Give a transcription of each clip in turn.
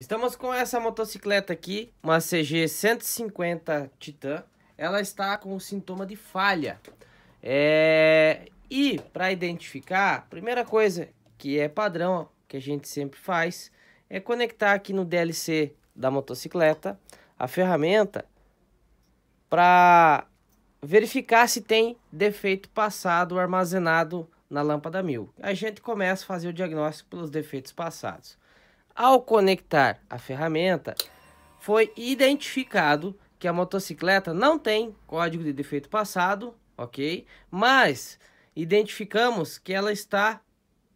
Estamos com essa motocicleta aqui, uma CG 150 Titan. Ela está com sintoma de falha. É... E para identificar, primeira coisa que é padrão, que a gente sempre faz, é conectar aqui no DLC da motocicleta a ferramenta para verificar se tem defeito passado armazenado na lâmpada 1000. A gente começa a fazer o diagnóstico pelos defeitos passados. Ao conectar a ferramenta, foi identificado que a motocicleta não tem código de defeito passado, ok? Mas identificamos que ela está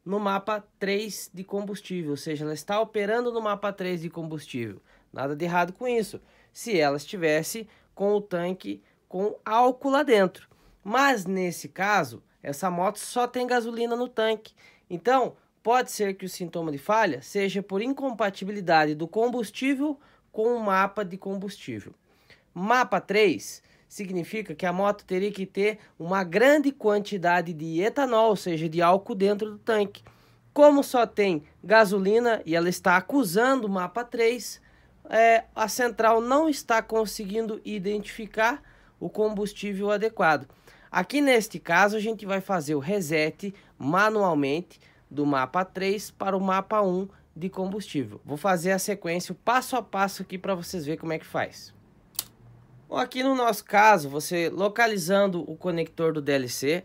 no mapa 3 de combustível, ou seja, ela está operando no mapa 3 de combustível. Nada de errado com isso, se ela estivesse com o tanque com álcool lá dentro. Mas nesse caso, essa moto só tem gasolina no tanque. Então, Pode ser que o sintoma de falha seja por incompatibilidade do combustível com o mapa de combustível. Mapa 3 significa que a moto teria que ter uma grande quantidade de etanol, ou seja, de álcool dentro do tanque. Como só tem gasolina e ela está acusando o mapa 3, é, a central não está conseguindo identificar o combustível adequado. Aqui neste caso, a gente vai fazer o reset manualmente do mapa 3 para o mapa 1 de combustível. Vou fazer a sequência passo a passo aqui para vocês verem como é que faz. Bom, aqui no nosso caso, você localizando o conector do DLC,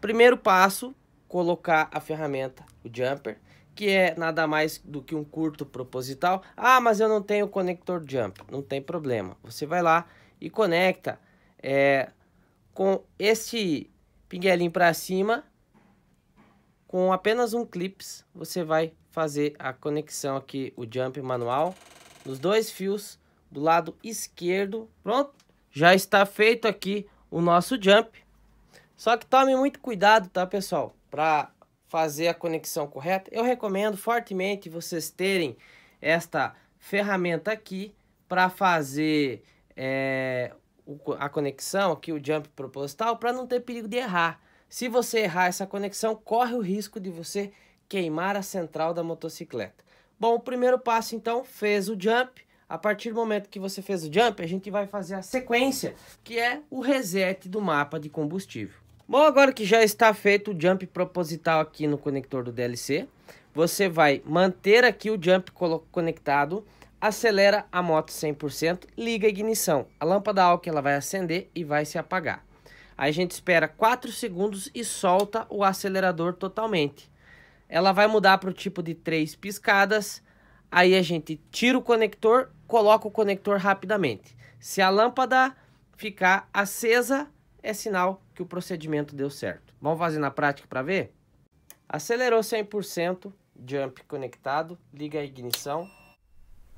primeiro passo, colocar a ferramenta, o jumper, que é nada mais do que um curto proposital. Ah, mas eu não tenho conector jumper. Não tem problema. Você vai lá e conecta é, com este pinguelinho para cima com apenas um clips, você vai fazer a conexão aqui, o jump manual, nos dois fios do lado esquerdo. Pronto, já está feito aqui o nosso jump. Só que tome muito cuidado, tá, pessoal? Para fazer a conexão correta, eu recomendo fortemente vocês terem esta ferramenta aqui para fazer é, a conexão aqui, o jump proposital, para não ter perigo de errar. Se você errar essa conexão, corre o risco de você queimar a central da motocicleta. Bom, o primeiro passo então, fez o jump. A partir do momento que você fez o jump, a gente vai fazer a sequência, que é o reset do mapa de combustível. Bom, agora que já está feito o jump proposital aqui no conector do DLC, você vai manter aqui o jump conectado, acelera a moto 100%, liga a ignição. A lâmpada que ela vai acender e vai se apagar a gente espera 4 segundos e solta o acelerador totalmente. Ela vai mudar para o tipo de três piscadas, aí a gente tira o conector, coloca o conector rapidamente. Se a lâmpada ficar acesa, é sinal que o procedimento deu certo. Vamos fazer na prática para ver? Acelerou 100%, jump conectado, liga a ignição,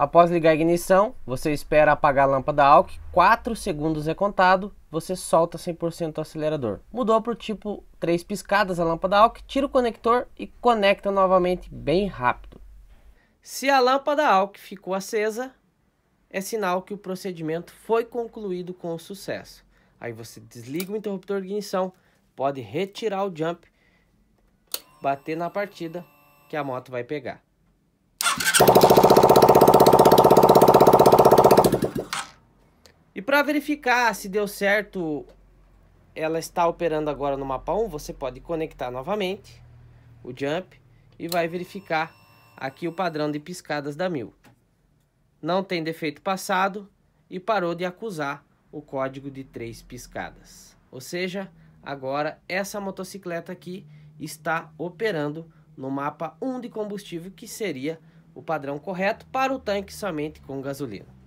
Após ligar a ignição, você espera apagar a lâmpada ALC, 4 segundos é contado, você solta 100% o acelerador. Mudou para o tipo 3 piscadas a lâmpada ALC, tira o conector e conecta novamente bem rápido. Se a lâmpada ALC ficou acesa, é sinal que o procedimento foi concluído com sucesso. Aí você desliga o interruptor de ignição, pode retirar o jump, bater na partida que a moto vai pegar. para verificar se deu certo, ela está operando agora no mapa 1, você pode conectar novamente o jump e vai verificar aqui o padrão de piscadas da mil. Não tem defeito passado e parou de acusar o código de três piscadas. Ou seja, agora essa motocicleta aqui está operando no mapa 1 de combustível, que seria o padrão correto para o tanque somente com gasolina.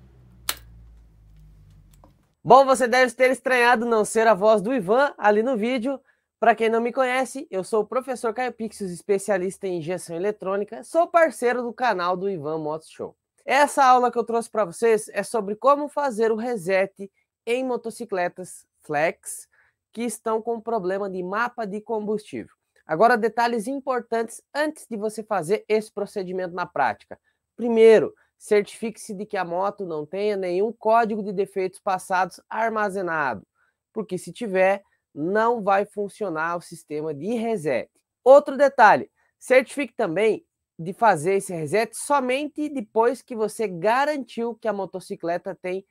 Bom, você deve ter estranhado não ser a voz do Ivan ali no vídeo. Para quem não me conhece, eu sou o professor Caio Pixos, especialista em injeção eletrônica, sou parceiro do canal do Ivan Motos Show. Essa aula que eu trouxe para vocês é sobre como fazer o reset em motocicletas flex que estão com problema de mapa de combustível. Agora, detalhes importantes antes de você fazer esse procedimento na prática. Primeiro, certifique-se de que a moto não tenha nenhum código de defeitos passados armazenado, porque se tiver, não vai funcionar o sistema de reset. Outro detalhe, certifique também de fazer esse reset somente depois que você garantiu que a motocicleta tem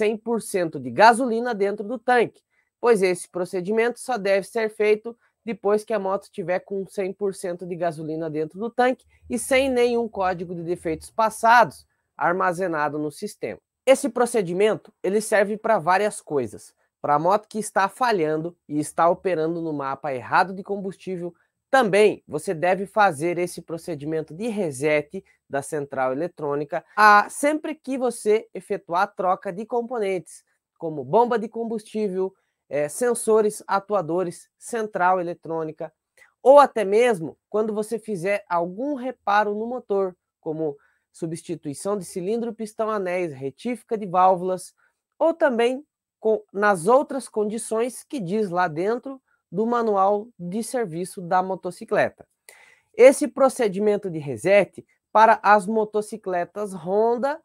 100% de gasolina dentro do tanque, pois esse procedimento só deve ser feito depois que a moto tiver com 100% de gasolina dentro do tanque e sem nenhum código de defeitos passados, armazenado no sistema. Esse procedimento ele serve para várias coisas. Para a moto que está falhando e está operando no mapa errado de combustível, também você deve fazer esse procedimento de reset da central eletrônica a, sempre que você efetuar a troca de componentes, como bomba de combustível, é, sensores, atuadores, central eletrônica, ou até mesmo quando você fizer algum reparo no motor, como substituição de cilindro, pistão, anéis, retífica de válvulas, ou também com, nas outras condições que diz lá dentro do manual de serviço da motocicleta. Esse procedimento de reset para as motocicletas Honda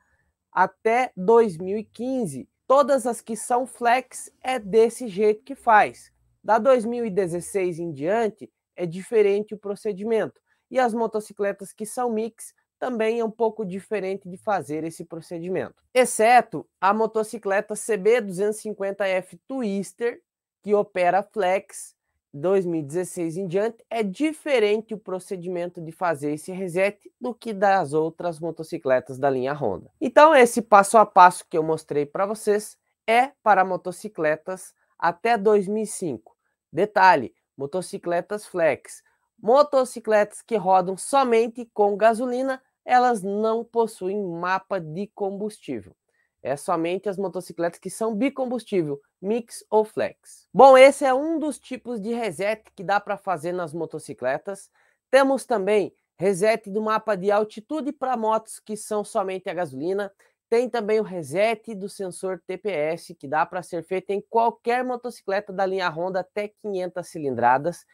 até 2015, todas as que são flex é desse jeito que faz. Da 2016 em diante é diferente o procedimento. E as motocicletas que são mix também é um pouco diferente de fazer esse procedimento. Exceto a motocicleta CB250F Twister, que opera flex 2016 em diante, é diferente o procedimento de fazer esse reset do que das outras motocicletas da linha Honda. Então, esse passo a passo que eu mostrei para vocês é para motocicletas até 2005. Detalhe: motocicletas flex, motocicletas que rodam somente com gasolina elas não possuem mapa de combustível. É somente as motocicletas que são bicombustível, mix ou flex. Bom, esse é um dos tipos de reset que dá para fazer nas motocicletas. Temos também reset do mapa de altitude para motos que são somente a gasolina. Tem também o reset do sensor TPS, que dá para ser feito em qualquer motocicleta da linha Honda até 500 cilindradas.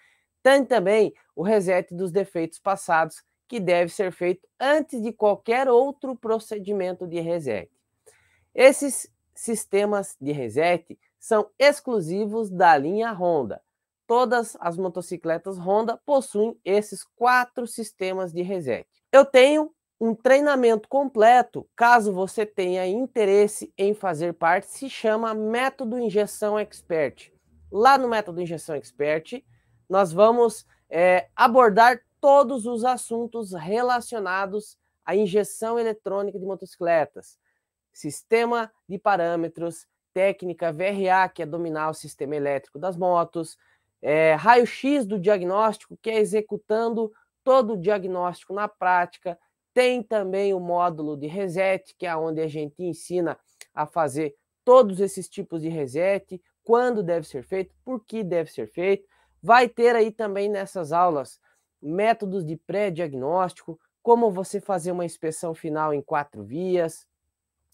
Tem também o reset dos defeitos passados, que deve ser feito antes de qualquer outro procedimento de reset. Esses sistemas de reset são exclusivos da linha Honda. Todas as motocicletas Honda possuem esses quatro sistemas de reset. Eu tenho um treinamento completo, caso você tenha interesse em fazer parte, se chama Método Injeção Expert. Lá no Método Injeção Expert, nós vamos é, abordar todos os assuntos relacionados à injeção eletrônica de motocicletas, sistema de parâmetros, técnica VRA, que é dominar o sistema elétrico das motos, é, raio-x do diagnóstico, que é executando todo o diagnóstico na prática. Tem também o módulo de reset, que é onde a gente ensina a fazer todos esses tipos de reset, quando deve ser feito, por que deve ser feito. Vai ter aí também nessas aulas métodos de pré-diagnóstico, como você fazer uma inspeção final em quatro vias,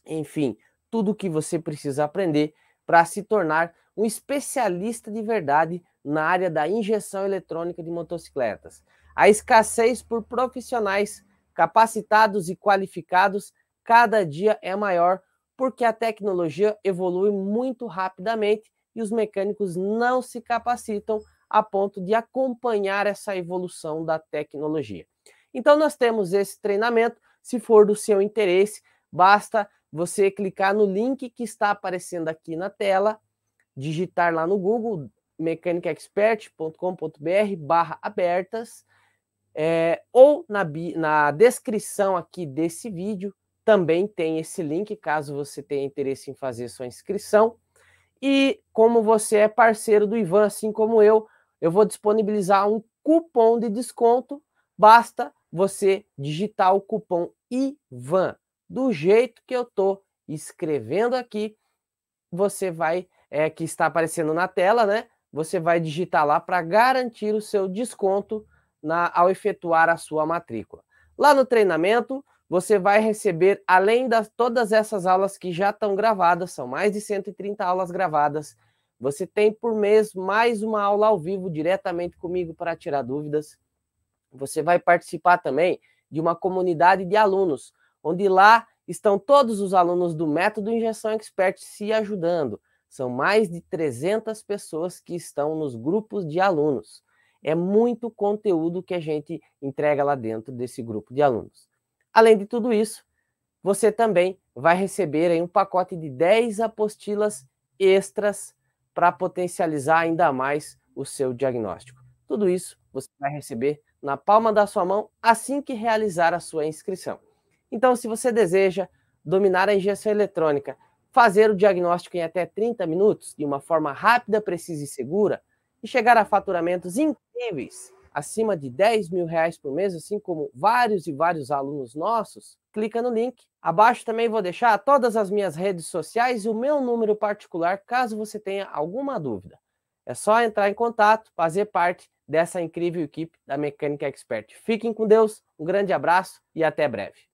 enfim, tudo o que você precisa aprender para se tornar um especialista de verdade na área da injeção eletrônica de motocicletas. A escassez por profissionais capacitados e qualificados cada dia é maior, porque a tecnologia evolui muito rapidamente e os mecânicos não se capacitam a ponto de acompanhar essa evolução da tecnologia. Então, nós temos esse treinamento. Se for do seu interesse, basta você clicar no link que está aparecendo aqui na tela, digitar lá no Google mecanicaexpert.com.br barra abertas é, ou na, na descrição aqui desse vídeo também tem esse link caso você tenha interesse em fazer sua inscrição e como você é parceiro do Ivan assim como eu eu vou disponibilizar um cupom de desconto. Basta você digitar o cupom IVAN. Do jeito que eu estou escrevendo aqui, você vai, é, que está aparecendo na tela, né? Você vai digitar lá para garantir o seu desconto na, ao efetuar a sua matrícula. Lá no treinamento, você vai receber, além de todas essas aulas que já estão gravadas, são mais de 130 aulas gravadas, você tem por mês mais uma aula ao vivo diretamente comigo para tirar dúvidas. Você vai participar também de uma comunidade de alunos, onde lá estão todos os alunos do Método Injeção Expert se ajudando. São mais de 300 pessoas que estão nos grupos de alunos. É muito conteúdo que a gente entrega lá dentro desse grupo de alunos. Além de tudo isso, você também vai receber um pacote de 10 apostilas extras para potencializar ainda mais o seu diagnóstico. Tudo isso você vai receber na palma da sua mão assim que realizar a sua inscrição. Então, se você deseja dominar a injeção eletrônica, fazer o diagnóstico em até 30 minutos de uma forma rápida, precisa e segura e chegar a faturamentos incríveis acima de 10 mil reais por mês, assim como vários e vários alunos nossos, clica no link. Abaixo também vou deixar todas as minhas redes sociais e o meu número particular, caso você tenha alguma dúvida. É só entrar em contato, fazer parte dessa incrível equipe da Mecânica Expert. Fiquem com Deus, um grande abraço e até breve.